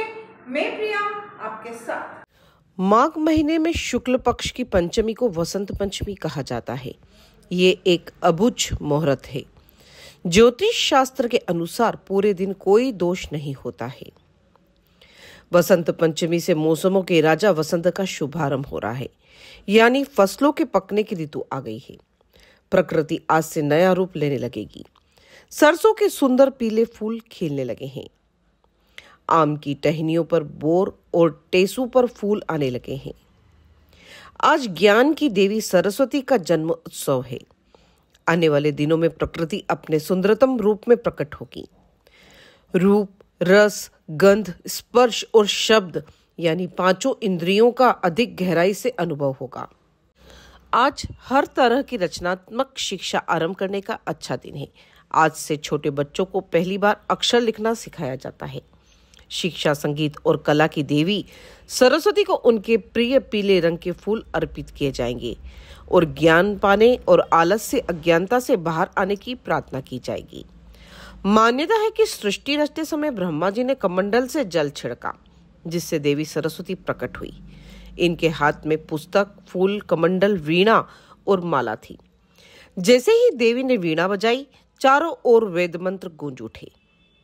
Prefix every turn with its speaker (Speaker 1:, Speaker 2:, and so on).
Speaker 1: से मैं प्रिया आपके साथ माघ महीने में शुक्ल पक्ष की पंचमी को वसंत पंचमी कहा जाता है ये एक अबुझ मुहूर्त है ज्योतिष शास्त्र के अनुसार पूरे दिन कोई दोष नहीं होता है वसंत पंचमी से मौसमों के राजा वसंत का शुभारंभ हो रहा है यानी फसलों के पकने की ऋतु आ गई है प्रकृति आज से नया रूप लेने लगेगी सरसों के सुंदर पीले फूल खिलने लगे हैं आम की टहनियों पर बोर और टेसू पर फूल आने लगे हैं आज ज्ञान की देवी सरस्वती का जन्म उत्सव है आने वाले दिनों में प्रकृति अपने सुंदरतम रूप में प्रकट होगी रूप रस गंध स्पर्श और शब्द यानी पांचों इंद्रियों का अधिक गहराई से अनुभव होगा आज हर तरह की रचनात्मक शिक्षा आरंभ करने का अच्छा दिन है आज से छोटे बच्चों को पहली बार अक्षर लिखना सिखाया जाता है शिक्षा संगीत और कला की देवी सरस्वती को उनके प्रिय पीले रंग के फूल अर्पित किए जाएंगे और ज्ञान पाने और आलस से अज्ञानता से बाहर आने की प्रार्थना की जाएगी मान्यता है कि सृष्टि रचते समय ब्रह्मा जी ने कमंडल से जल छिड़का जिससे देवी सरस्वती प्रकट हुई इनके हाथ में पुस्तक फूल कमंडल वीणा और माला थी जैसे ही देवी ने वीणा बजाई चारों ओर वेद मंत्र गूंज उठे